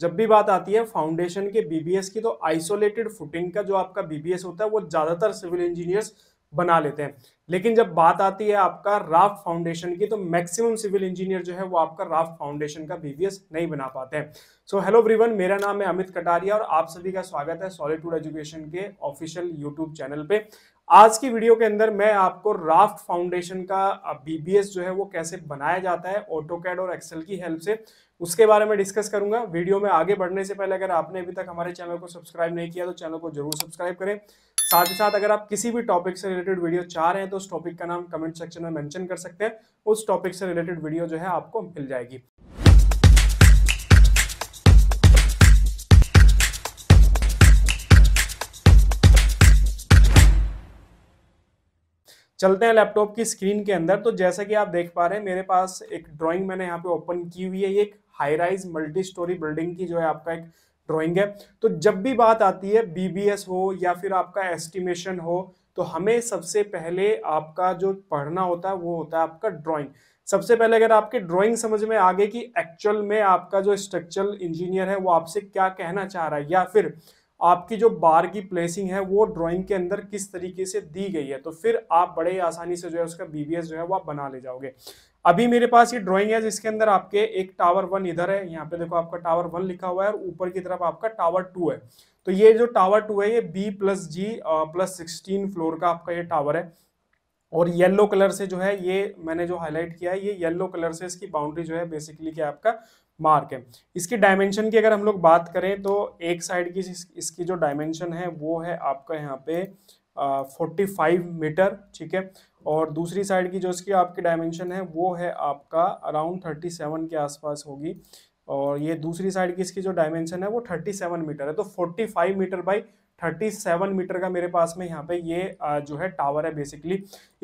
जब भी बात आती है फाउंडेशन के बीबीएस की तो आइसोलेटेड फुटिंग का जो आपका बीबीएस होता है वो ज़्यादातर सिविल इंजीनियर्स बना लेते हैं लेकिन जब बात आती है आपका राफ्ट फाउंडेशन की तो मैक्सिमम सिविल इंजीनियर जो है वो आपका राफ्ट फाउंडेशन का बीबीएस नहीं बना पाते हैं सो हेलो ब्रीवन मेरा नाम है अमित कटारिया और आप सभी का स्वागत है सॉलिटूड एजुकेशन के ऑफिशियल यूट्यूब चैनल पे आज की वीडियो के अंदर मैं आपको राफ्ट फाउंडेशन का बीबीएस जो है वो कैसे बनाया जाता है ऑटो कैड और एक्सेल की हेल्प से उसके बारे में डिस्कस करूंगा वीडियो में आगे बढ़ने से पहले अगर आपने अभी तक हमारे चैनल को सब्सक्राइब नहीं किया तो चैनल को जरूर सब्सक्राइब करें साथ ही साथ अगर आप किसी भी टॉपिक से रिलेटेड वीडियो चाह रहे हैं तो उस टॉपिक का नाम कमेंट सेक्शन में मैंशन कर सकते हैं उस टॉपिक से रिलेटेड वीडियो जो है आपको मिल जाएगी चलते हैं लैपटॉप की स्क्रीन के अंदर तो जैसा कि आप देख पा रहे हैं मेरे पास एक ड्राइंग मैंने यहाँ पे ओपन की हुई है ये एक high rise multi storey building की जो है आपका एक ड्राइंग है तो जब भी बात आती है बीबीएस हो या फिर आपका एस्टिमेशन हो तो हमें सबसे पहले आपका जो पढ़ना होता है वो होता है आपका ड्रॉइंग सबसे पहले अगर आपके ड्रॉइंग समझ में आ गए कि एक्चुअल में आपका जो स्ट्रक्चरल इंजीनियर है वो आपसे क्या कहना चाह रहा है या फिर आपकी जो बार की प्लेसिंग है वो ड्राइंग के अंदर किस तरीके से दी गई है तो फिर आप बड़े आसानी से जो है उसका बीबीएस जो है वो आप बना ले जाओगे अभी मेरे पास ये ड्राइंग है जिसके अंदर आपके एक टावर वन इधर है यहाँ पे देखो आपका टावर वन लिखा हुआ है और ऊपर की तरफ आपका टावर टू है तो ये जो टावर टू है ये B plus G plus sixteen floor का आपका ये टावर है और येलो कलर से जो है ये मैंने जो हाईलाइट किया है ये येलो कलर से इसकी बाउंड्री जो है बेसिकली क्या आपका मार्क है इसकी डायमेंशन की अगर हम लोग बात करें तो एक साइड की इसकी जो डायमेंशन है वो है आपका यहाँ पे फोर्टी फाइव मीटर ठीक है और दूसरी साइड की जो इसकी आपकी डायमेंशन है वो है आपका अराउंड थर्टी सेवन के आसपास होगी और ये दूसरी साइड की इसकी जो डायमेंशन है वो थर्टी सेवन मीटर है तो forty five metre by 37 metre का मेरे पास में यहाँ पे ये जो है टावर है बेसिकली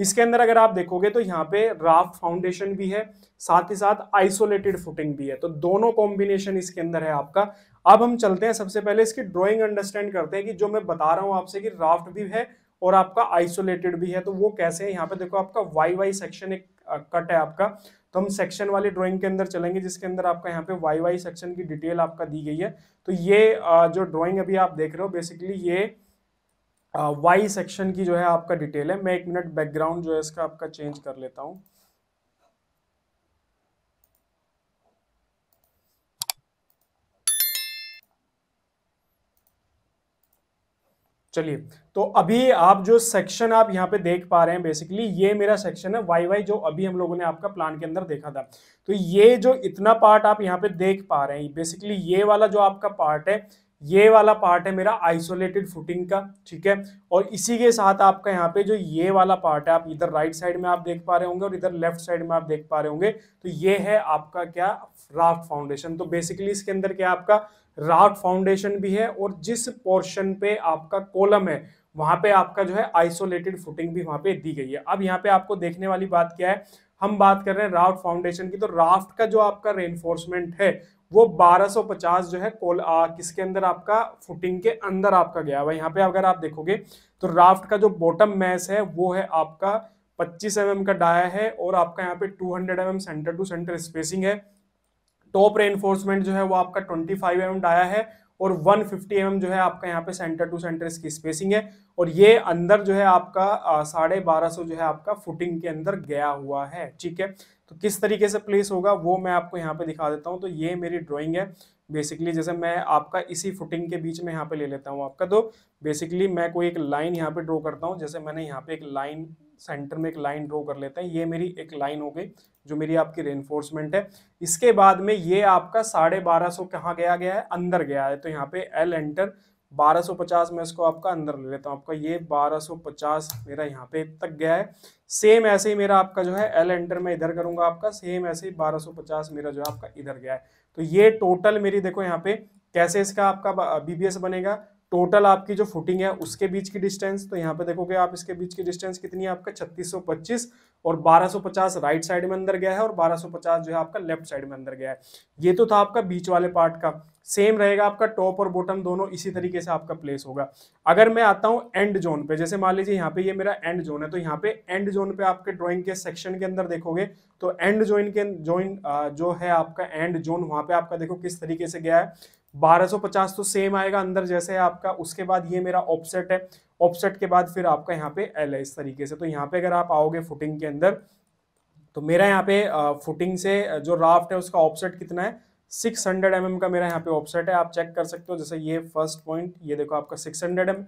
इसके अंदर अगर आप देखोगे तो यहाँ पे राफ फाउंडेशन भी है साथ ही साथ आइसोलेटेड फुटिंग भी है तो दोनों कॉम्बिनेशन इसके अंदर है आपका अब हम चलते हैं सबसे पहले इसकी ड्राइंग अंडरस्टैंड करते हैं कि जो मैं बता रहा हूँ आपसे कि राफ्ट भी है और आपका आइसोलेटेड भी है तो वो कैसे है यहाँ पे देखो आपका वाई वाई सेक्शन एक कट है आपका तो हम सेक्शन वाले ड्राइंग के अंदर चलेंगे जिसके अंदर आपका यहाँ पे वाई वाई सेक्शन की डिटेल आपका दी गई है तो ये जो ड्राइंग अभी आप देख रहे हो बेसिकली ये वाई सेक्शन की जो है आपका डिटेल है मैं एक मिनट बैकग्राउंड जो है इसका आपका चेंज कर लेता हूँ चलिए तो अभी आप जो सेक्शन आप यहाँ पे देख पा रहे हैं बेसिकली ये मेरा सेक्शन है वाई वाई जो अभी हम लोगों ने आपका प्लान के अंदर देखा था तो ये जो इतना पार्ट आप यहाँ पे देख पा रहे हैं बेसिकली ये वाला जो आपका पार्ट है ये वाला पार्ट है मेरा आइसोलेटेड फुटिंग का ठीक है और इसी के साथ आपका यहाँ पे जो ये वाला पार्ट है आप इधर राइट साइड में आप देख पा रहे होंगे और इधर लेफ्ट साइड में आप देख पा रहे होंगे तो ये है आपका क्या राफ्ट फाउंडेशन तो बेसिकली इसके अंदर क्या आपका राफ्ट फाउंडेशन भी है और जिस पोर्शन पे आपका कोलम है वहां पे आपका जो है आइसोलेटेड फुटिंग भी वहां पे दी गई है अब यहाँ पे आपको देखने वाली बात क्या है हम बात कर रहे हैं राफ्ट फाउंडेशन की तो राफ्ट का जो आपका रेनफोर्समेंट है वो 1250 जो है कोल आ, किसके अंदर आपका फुटिंग के अंदर आपका गया हुआ यहाँ पे अगर आप देखोगे तो राफ्ट का जो बॉटम मैस है वो है आपका 25 एम mm का डाया है और आपका यहाँ पे 200 hundred mm centre to centre spacing है टॉप रेनफोर्समेंट जो है वो आपका 25 फाइव mm डाया है और 150 फिफ्टी mm जो है आपका यहाँ पे सेंटर टू सेंटर इसकी स्पेसिंग है और ये अंदर जो है आपका साढ़े बारह जो है आपका फुटिंग के अंदर गया हुआ है ठीक है तो किस तरीके से प्लेस होगा वो मैं आपको यहाँ पे दिखा देता हूँ तो ये मेरी ड्राइंग है बेसिकली जैसे मैं आपका इसी फुटिंग के बीच में यहाँ पे ले लेता हूँ आपका तो बेसिकली मैं कोई एक लाइन यहाँ पे ड्रॉ करता हूँ जैसे मैंने यहाँ पे एक लाइन सेंटर में एक लाइन ड्रॉ कर लेते हैं ये मेरी एक लाइन हो गई जो मेरी आपकी रेनफोर्समेंट है इसके बाद में ये आपका साढ़े बारह सौ कहाँ गया गया है अंदर गया है तो यहाँ पे एल एंटर 1250 में इसको आपका अंदर ले लेता हूँ आपका ये 1250 मेरा यहाँ पे तक गया है सेम ऐसे ही मेरा आपका जो है एल एंटर में इधर करूंगा आपका सेम ऐसे ही 1250 मेरा जो है आपका इधर गया है तो ये टोटल मेरी देखो यहाँ पे कैसे इसका आपका बीबीएस बनेगा टोटल आपकी जो फुटिंग है उसके बीच की डिस्टेंस तो यहाँ पे देखोगे आप इसके बीच की डिस्टेंस कितनी है आपका 3625 और 1250 राइट साइड में अंदर गया है और 1250 जो है आपका लेफ्ट साइड में अंदर गया है ये तो था आपका बीच वाले पार्ट का सेम रहेगा आपका टॉप और बॉटम दोनों इसी तरीके से आपका प्लेस होगा अगर मैं आता हूँ एंड जोन पे जैसे मान लीजिए यहाँ पे ये मेरा एंड जोन है तो यहाँ पे एंड जोन पे आपके ड्रॉइंग के सेक्शन के अंदर देखोगे तो एंड जोइन के जोइन जो है आपका एंड जोन वहाँ पे आपका देखो किस तरीके से गया है 1250 तो सेम आएगा अंदर जैसे है आपका उसके बाद ये मेरा ऑफसेट है ऑफसेट के बाद फिर आपका यहाँ पे एल है इस तरीके से तो यहाँ पे अगर आप आओगे फुटिंग के अंदर तो मेरा यहाँ पे फुटिंग से जो राफ्ट है उसका ऑफसेट कितना है 600 हंड्रेड mm का मेरा यहाँ पे ऑफसेट है आप चेक कर सकते हो जैसे ये फर्स्ट पॉइंट ये देखो आपका 600 hundred mm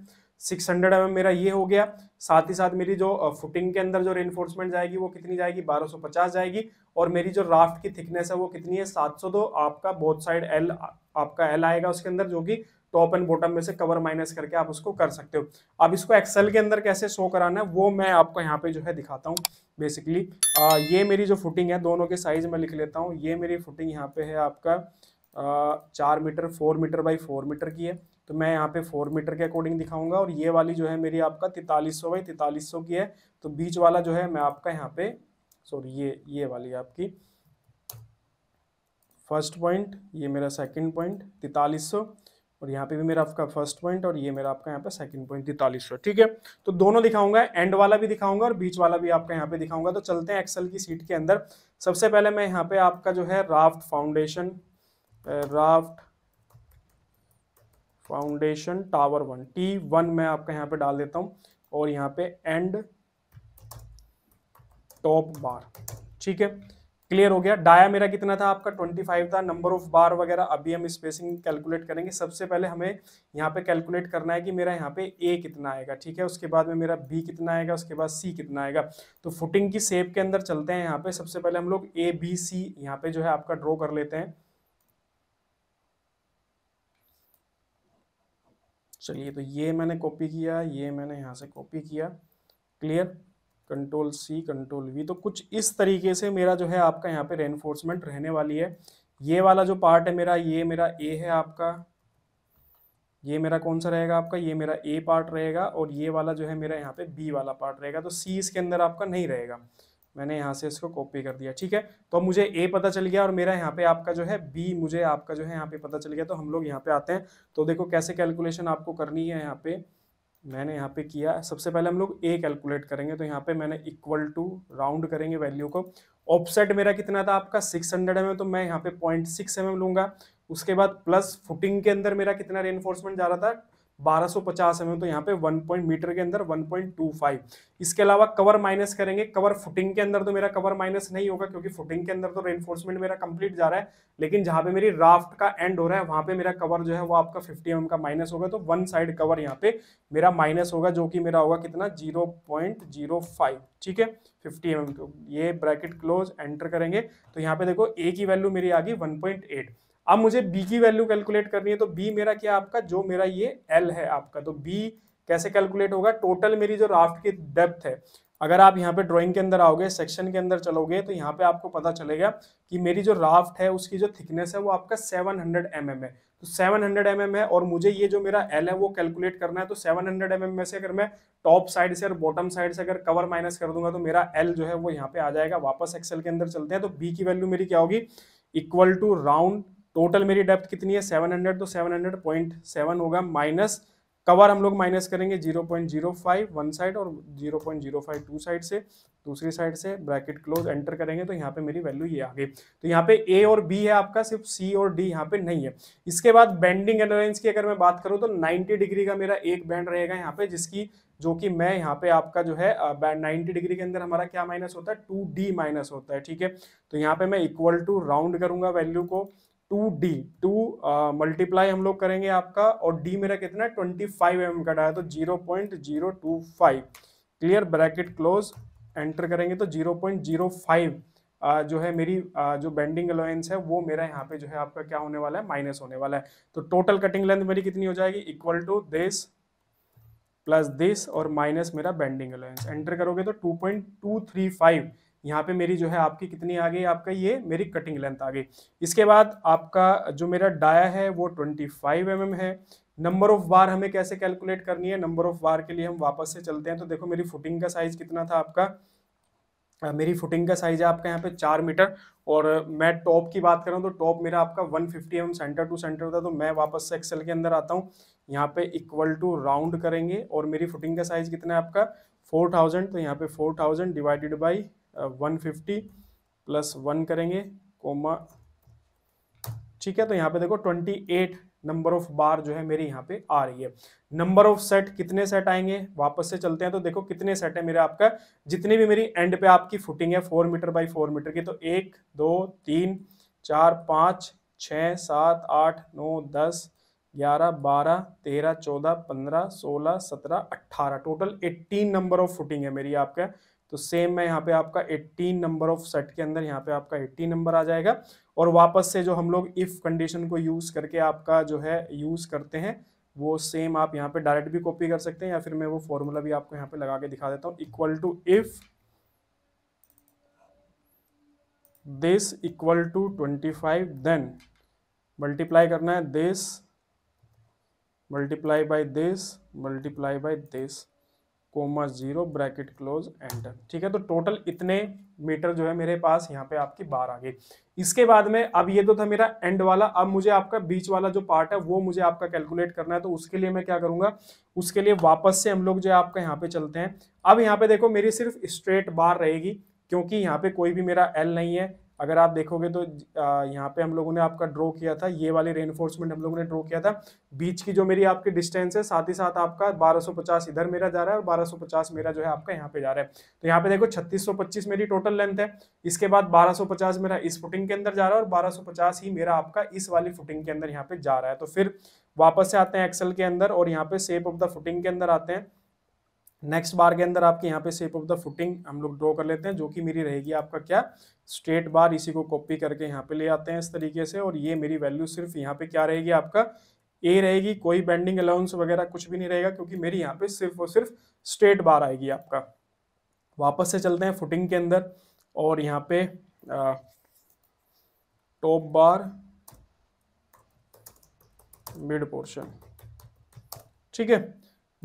six hundred M मेरा ये हो गया साथ ही साथ मेरी जो फुटिंग के अंदर जो रेनफोर्समेंट जाएगी वो कितनी जाएगी बारह सौ पचास जाएगी और मेरी जो राफ्ट की थिकनेस है वो कितनी है सात सौ दो आपका बोथ साइड एल आपका एल आएगा उसके अंदर जो कि टॉप एंड बॉटम में से कवर माइनस करके आप उसको कर सकते हो अब इसको एक्सेल के अंदर कैसे शो कराना है वो मैं आपको यहाँ पे जो है दिखाता हूँ बेसिकली ये मेरी जो फुटिंग है दोनों के साइज में लिख लेता हूँ ये मेरी फुटिंग यहाँ पे है आपका चार metre four metre by four metre की है तो मैं यहाँ पे फोर मीटर के अकॉर्डिंग दिखाऊंगा और ये वाली जो है मेरी आपका तैतालीस सौ बाई तैतालीस सौ की है तो बीच वाला जो है मैं आपका यहाँ पे सॉरी ये ये वाली आपकी फर्स्ट पॉइंट ये मेरा सेकंड पॉइंट तैतालीस सौ और यहाँ पे भी मेरा आपका फर्स्ट पॉइंट और ये मेरा आपका यहाँ पे सेकंड पॉइंट तैतालीस सौ ठीक है तो दोनों दिखाऊंगा एंड वाला भी दिखाऊंगा और बीच वाला भी आपका यहाँ पे दिखाऊंगा तो चलते हैं एक्सेल की सीट के अंदर सबसे पहले मैं यहाँ पे आपका जो है raft foundation raft foundation tower one T one मैं आपका यहाँ पे डाल देता हूं और यहाँ पे एंड टॉप बार ठीक है क्लियर हो गया डाया मेरा कितना था आपका 25 था नंबर ऑफ बार वगैरह अभी हम स्पेसिंग कैलकुलेट करेंगे सबसे पहले हमें यहाँ पे कैलकुलेट करना है कि मेरा यहाँ पे ए कितना आएगा ठीक है उसके बाद में मेरा बी कितना आएगा उसके बाद सी कितना आएगा तो फुटिंग की सेप के अंदर चलते हैं यहाँ पे सबसे पहले हम लोग ए बी सी यहाँ पे जो है आपका ड्रॉ कर लेते हैं चलिए तो ये मैंने कॉपी किया ये मैंने यहाँ से कॉपी किया clear control C control V तो कुछ इस तरीके से मेरा जो है आपका यहाँ पे रेनफोर्समेंट रहने वाली है ये वाला जो पार्ट है मेरा ये मेरा ए है आपका ये मेरा कौन सा रहेगा आपका ये मेरा ए पार्ट रहेगा और ये वाला जो है मेरा यहाँ पे बी वाला पार्ट रहेगा तो सी इसके अंदर आपका नहीं रहेगा मैंने यहाँ से इसको कॉपी कर दिया ठीक है तो मुझे ए पता चल गया और मेरा यहाँ पे आपका जो है बी मुझे आपका जो है यहाँ पे पता चल गया तो हम लोग यहाँ पे आते हैं तो देखो कैसे कैलकुलेशन आपको करनी है यहाँ पे मैंने यहाँ पे किया सबसे पहले हम लोग ए कैलकुलेट करेंगे तो यहाँ पे मैंने इक्वल टू राउंड करेंगे वैल्यू को ऑफसेट मेरा कितना था आपका सिक्स हंड्रेड एम तो मैं यहाँ पे पॉइंट सिक्स एम लूंगा उसके बाद प्लस फुटिंग के अंदर मेरा कितना रेनफोर्समेंट जा रहा था 1250 एम तो यहाँ पे 1 पॉइंट मीटर के अंदर 1.25 इसके अलावा कवर माइनस करेंगे कवर फुटिंग के अंदर तो मेरा कवर माइनस नहीं होगा क्योंकि फुटिंग के अंदर तो रेनफोर्समेंट मेरा कंप्लीट जा रहा है लेकिन जहाँ पे मेरी राफ्ट का एंड हो रहा है वहाँ पे मेरा कवर जो है वो आपका 50 एम का माइनस होगा तो वन साइड कवर यहाँ पे मेरा माइनस होगा जो कि मेरा होगा कितना जीरो ठीक है फिफ्टी एम तो ये ब्रैकेट क्लोज एंटर करेंगे तो यहाँ पे देखो ए की वैल्यू मेरी आ गई वन अब मुझे बी की वैल्यू कैलकुलेट करनी है तो बी मेरा क्या आपका जो मेरा ये एल है आपका तो बी कैसे कैलकुलेट होगा टोटल मेरी जो राफ्ट की डेप्थ है अगर आप यहाँ पे ड्राइंग के अंदर आओगे सेक्शन के अंदर चलोगे तो यहाँ पे आपको पता चलेगा कि मेरी जो राफ्ट है उसकी जो थिकनेस है वो आपका 700 हंड्रेड mm है तो 700 हंड्रेड mm है और मुझे ये जो मेरा एल है वो कैलकुलेट करना है तो 700 हंड्रेड mm में से अगर मैं टॉप साइड से और बॉटम साइड से अगर कवर माइनस कर दूंगा तो मेरा एल जो है वो यहाँ पे आ जाएगा वापस एक्सेल के अंदर चलते हैं तो बी की वैल्यू मेरी क्या होगी इक्वल टू राउंड टोटल मेरी डेप्थ कितनी है 700 तो 700.7 होगा माइनस कवर हम लोग माइनस करेंगे 0.05 वन साइड और 0.05 टू साइड से दूसरी साइड से ब्रैकेट क्लोज एंटर करेंगे तो यहाँ पे मेरी वैल्यू ये आ गई तो यहाँ पे ए और बी है आपका सिर्फ सी और डी यहाँ पे नहीं है इसके बाद बैंडिंग एनोरेंस की अगर मैं बात करूँ तो 90 डिग्री का मेरा एक बैंड रहेगा यहाँ पे जिसकी जो कि मैं यहाँ पे आपका जो है नाइन्टी डिग्री के अंदर हमारा क्या माइनस होता है टू डी माइनस होता है ठीक है तो यहाँ पे मैं इक्वल टू राउंड करूंगा वैल्यू को टू डी टू मल्टीप्लाई हम लोग करेंगे आपका और डी मेरा कितना है ट्वेंटी फाइव एम का डाया तो zero point zero two five clear bracket close enter करेंगे तो जीरो पॉइंट जीरो फाइव जो है मेरी जो बेंडिंग अलायंस है वो मेरा यहाँ पे जो है आपका क्या होने वाला है माइनस होने वाला है तो टोटल कटिंग लेंथ मेरी कितनी हो जाएगी equal to this plus this और माइनस मेरा बेंडिंग अलायंस एंटर करोगे तो two point two three five यहाँ पे मेरी जो है आपकी कितनी आ गई आपका ये मेरी कटिंग लेंथ आ गई इसके बाद आपका जो मेरा डाया है वो ट्वेंटी फाइव एम है नंबर ऑफ बार हमें कैसे कैलकुलेट करनी है नंबर ऑफ बार के लिए हम वापस से चलते हैं तो देखो मेरी फुटिंग का साइज कितना था आपका मेरी फुटिंग का साइज है आपका यहाँ पे चार मीटर और मैं टॉप की बात करूँ तो टॉप मेरा आपका 150 fifty M centre to centre था तो मैं वापस से एक्सेल के अंदर आता हूँ यहाँ पे इक्वल टू राउंड करेंगे और मेरी फुटिंग का साइज कितना है आपका 4000 तो यहाँ पे 4000 divided by one fifty plus one करेंगे कोमा ठीक है तो यहाँ पे देखो twenty eight number of bar जो है मेरी यहाँ पे आ रही है नंबर ऑफ सेट कितने सेट आएंगे वापस से चलते हैं तो देखो कितने सेट है मेरा आपका जितनी भी मेरी एंड पे आपकी फुटिंग है four metre by four metre की तो एक दो तीन चार पाँच छ सात आठ नौ दस ग्यारह बारह तेरह चौदह पंद्रह सोलह सत्रह अट्ठारह total eighteen number of footing है मेरी आपका तो सेम में यहाँ पे आपका 18 नंबर ऑफ सेट के अंदर यहाँ पे आपका 18 नंबर आ जाएगा और वापस से जो हम लोग इफ़ कंडीशन को यूज़ करके आपका जो है यूज़ करते हैं वो सेम आप यहाँ पे डायरेक्ट भी कॉपी कर सकते हैं या फिर मैं वो फॉर्मूला भी आपको यहाँ पे लगा के दिखा देता हूँ equal to if this equal to twenty five then multiply करना है this multiply by this multiply by this comma zero bracket close enter ठीक है तो टोटल इतने मीटर जो है मेरे पास यहाँ पे आपकी बार आ गई इसके बाद में अब ये तो था मेरा एंड वाला अब मुझे आपका बीच वाला जो पार्ट है वो मुझे आपका कैलकुलेट करना है तो उसके लिए मैं क्या करूँगा उसके लिए वापस से हम लोग जो है आपका यहाँ पे चलते हैं अब यहाँ पे देखो मेरी सिर्फ स्ट्रेट बार रहेगी क्योंकि यहाँ पे कोई भी मेरा एल नहीं है अगर आप देखोगे तो यहाँ पे हम लोगों ने आपका ड्रॉ किया था ये वाले रेनफोर्समेंट हम लोगों ने ड्रॉ किया था बीच की जो मेरी आपकी डिस्टेंस है साथ ही साथ आपका 1250 इधर मेरा जा रहा है और 1250 मेरा जो है आपका यहाँ पे जा रहा है तो यहाँ पे देखो 3625 मेरी टोटल लेंथ है इसके बाद 1250 मेरा इस फुटिंग के अंदर जा रहा है और बारह ही मेरा आपका इस वाली फुटिंग के अंदर यहाँ पे जा रहा है तो फिर वापस से आते हैं एक्सल के अंदर और यहाँ पे सेप ऑफ द फुटिंग के अंदर आते हैं नेक्स्ट बार के अंदर आपके यहाँ पे शेप ऑफ द फुटिंग हम लोग ड्रॉ कर लेते हैं जो कि मेरी रहेगी आपका क्या स्ट्रेट बार इसी को कॉपी करके यहाँ पे ले आते हैं इस तरीके से और ये मेरी वैल्यू सिर्फ यहाँ पे क्या रहेगी आपका ए रहेगी कोई बेंडिंग अलाउंस वगैरह कुछ भी नहीं रहेगा क्योंकि मेरी यहाँ पे सिर्फ और सिर्फ स्ट्रेट बार आएगी आपका वापस से चलते हैं फुटिंग के अंदर और यहाँ पे टॉप बार मिड पोर्शन ठीक है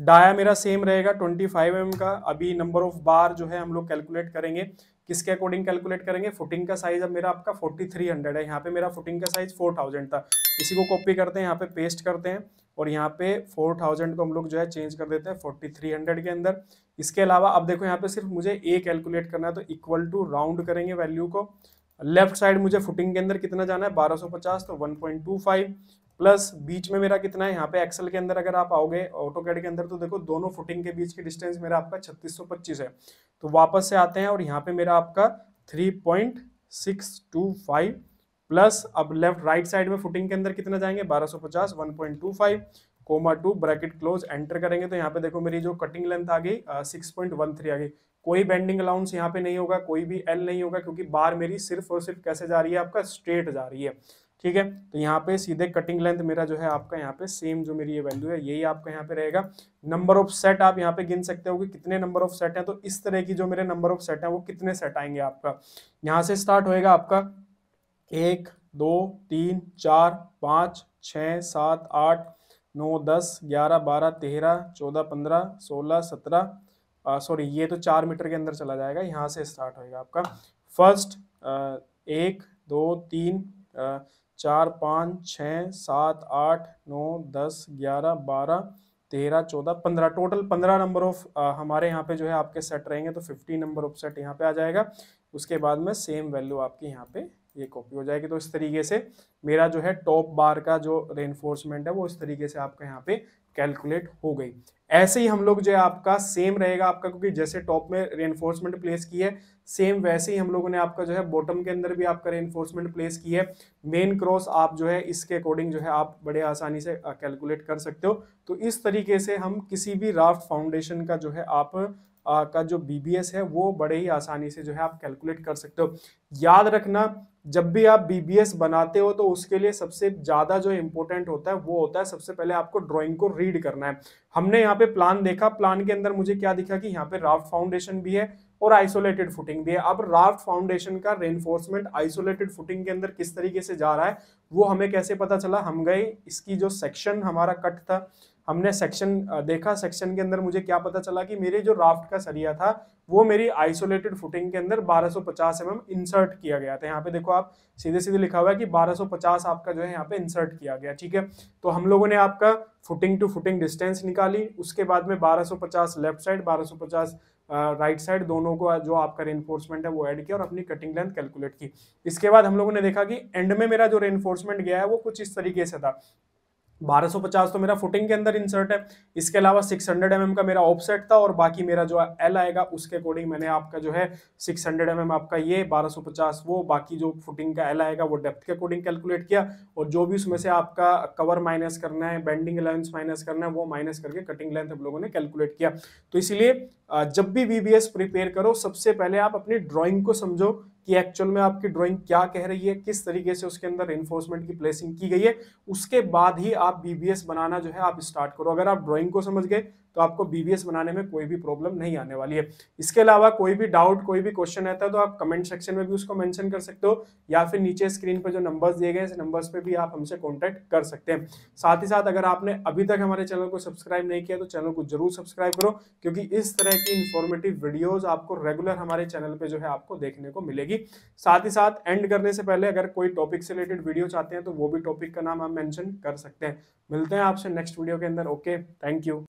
डाया मेरा सेम रहेगा 25 फाइव mm का अभी नंबर ऑफ बार जो है हम लोग कैलकुलेट करेंगे किसके अकॉर्डिंग कैलकुलेट करेंगे फुटिंग का साइज अब मेरा आपका 4300 है यहाँ पे मेरा फुटिंग का साइज 4000 था इसी को कॉपी करते हैं यहाँ पे पेस्ट करते हैं और यहाँ पे 4000 को हम लोग जो है चेंज कर देते हैं 4300 के अंदर इसके अलावा अब देखो यहाँ पे सिर्फ मुझे ए कैलकुलेट करना है तो इक्वल टू राउंड करेंगे वैल्यू को लेफ्ट साइड मुझे फुटिंग के अंदर कितना जाना है पचास तो फाइव प्लस बीच में मेरा कितना है यहाँ पे एक्सल के अंदर अगर आप आओगे ऑटो कैड के अंदर तो देखो दोनों फुटिंग के बीच की डिस्टेंस मेरा आपका 3625 है तो वापस से आते हैं और यहाँ पे मेरा आपका 3.625 प्लस अब लेफ्ट राइट साइड में फुटिंग के अंदर कितना जाएंगे 1250 1.25 comma two bracket close enter करेंगे तो यहाँ पे देखो मेरी जो कटिंग लेंथ आ गई सिक्स पॉइंट वन थ्री आ गई कोई बेंडिंग अलाउंस यहाँ पे नहीं होगा कोई भी एल नहीं होगा क्योंकि बार मेरी सिर्फ और सिर्फ कैसे जा रही है आपका स्ट्रेट जा रही है ठीक है तो यहाँ पे सीधे कटिंग लेंथ मेरा जो है आपका यहाँ पे सेम जो मेरी ये वैल्यू है यही आपका यहाँ पे रहेगा नंबर ऑफ सेट आप यहाँ पे गिन सकते हो कि कितने नंबर ऑफ सेट हैं तो इस तरह की जो मेरे नंबर ऑफ सेट हैं वो कितने सेट आएंगे आपका यहाँ से स्टार्ट होएगा आपका एक दो तीन चार पाँच छ सात आठ नौ दस ग्यारह बारह तेरह चौदह पंद्रह सोलह सत्रह सॉरी ये तो चार मीटर के अंदर चला जाएगा यहाँ से स्टार्ट होएगा आपका फर्स्ट एक दो तीन चार पाँच छः सात आठ नौ दस ग्यारह बारह तेरह चौदह पंद्रह टोटल पंद्रह नंबर ऑफ हमारे यहाँ पे जो है आपके सेट रहेंगे तो फिफ्टी नंबर ऑफ सेट यहाँ पे आ जाएगा उसके बाद में सेम वैल्यू आपकी यहाँ पे ये कॉपी हो जाएगी तो इस तरीके से मेरा जो है टॉप बार का जो रेनफोर्समेंट है वो इस तरीके से आपका यहाँ पे कैलकुलेट हो गई ऐसे ही हम लोग जो है आपका सेम रहेगा आपका क्योंकि जैसे टॉप में रेनफोर्समेंट प्लेस की है सेम वैसे ही हम लोगों ने आपका जो है बॉटम के अंदर भी आपका रेनफोर्समेंट प्लेस की है मेन क्रॉस आप जो है इसके अकॉर्डिंग जो है आप बड़े आसानी से कैलकुलेट कर सकते हो तो इस तरीके से हम किसी भी राफ्ट फाउंडेशन का जो है आप आ, का जो बी है वो बड़े ही आसानी से जो है आप कैलकुलेट कर सकते हो याद रखना जब भी आप बीबीएस बनाते हो तो उसके लिए सबसे ज़्यादा जो इम्पोर्टेंट होता है वो होता है सबसे पहले आपको ड्राइंग को रीड करना है हमने यहाँ पे प्लान देखा प्लान के अंदर मुझे क्या दिखा कि यहाँ पे राफ्ट फाउंडेशन भी है और आइसोलेटेड फुटिंग भी है अब राफ्ट फाउंडेशन का रेनफोर्समेंट आइसोलेटेड फुटिंग के अंदर किस तरीके से जा रहा है वो हमें कैसे पता चला हम गए इसकी जो सेक्शन हमारा कट था हमने सेक्शन देखा सेक्शन के अंदर मुझे क्या पता चला कि मेरे जो राफ्ट का सरिया था वो मेरी आइसोलेटेड फुटिंग के अंदर 1250 सौ mm इंसर्ट किया गया था यहाँ पे देखो आप सीधे सीधे लिखा हुआ है कि 1250 आपका जो है यहाँ पे इंसर्ट किया गया ठीक है तो हम लोगों ने आपका फुटिंग टू फुटिंग डिस्टेंस निकाली उसके बाद में 1250 लेफ्ट साइड 1250 राइट साइड दोनों को जो आपका रेनफोर्समेंट है वो ऐड किया और अपनी कटिंग लेंथ कैलकुलेट की इसके बाद हम लोगों ने देखा कि एंड में मेरा जो रेनफोर्समेंट गया है वो कुछ इस तरीके से था 1250 तो मेरा फुटिंग के अंदर इंसर्ट है इसके अलावा 600 हंड्रेड mm का मेरा ऑफसेट था और बाकी मेरा जो एल आएगा उसके अकॉर्डिंग मैंने आपका जो है 600 हंड्रेड mm आपका ये 1250 वो बाकी जो फुटिंग का एल आएगा वो डेप्थ के अकॉर्डिंग कैलकुलेट किया और जो भी उसमें से आपका कवर माइनस करना है बेंडिंग लेंथ माइनस करना है वो माइनस करके कटिंग लेंथ हम लोगों ने कैलकुलेट किया तो इसीलिए जब भी वी प्रिपेयर करो सबसे पहले आप अपनी ड्रॉइंग को समझो कि एक्चुअल में आपकी ड्राइंग क्या कह रही है किस तरीके से उसके अंदर इन्फोर्समेंट की प्लेसिंग की गई है उसके बाद ही आप बीबीएस बनाना जो है आप स्टार्ट करो अगर आप ड्राइंग को समझ गए तो आपको बीबीएस बनाने में कोई भी प्रॉब्लम नहीं आने वाली है इसके अलावा कोई भी डाउट कोई भी क्वेश्चन रहता है तो आप कमेंट सेक्शन में भी उसको मैंशन कर सकते हो या फिर नीचे स्क्रीन पर जो नंबर्स दिए गए इस नंबर्स पर भी आप हमसे कॉन्टैक्ट कर सकते हैं साथ ही साथ अगर आपने अभी तक हमारे चैनल को सब्सक्राइब नहीं किया तो चैनल को जरूर सब्सक्राइब करो क्योंकि इस तरह की इन्फॉर्मेटिव वीडियोज आपको रेगुलर हमारे चैनल पर जो है आपको देखने को मिलेगी साथ ही साथ एंड करने से पहले अगर कोई टॉपिक से रिलेटेड वीडियो चाहते हैं तो वो भी टॉपिक का नाम आप मैंशन कर सकते हैं मिलते हैं आपसे नेक्स्ट वीडियो के अंदर ओके थैंक यू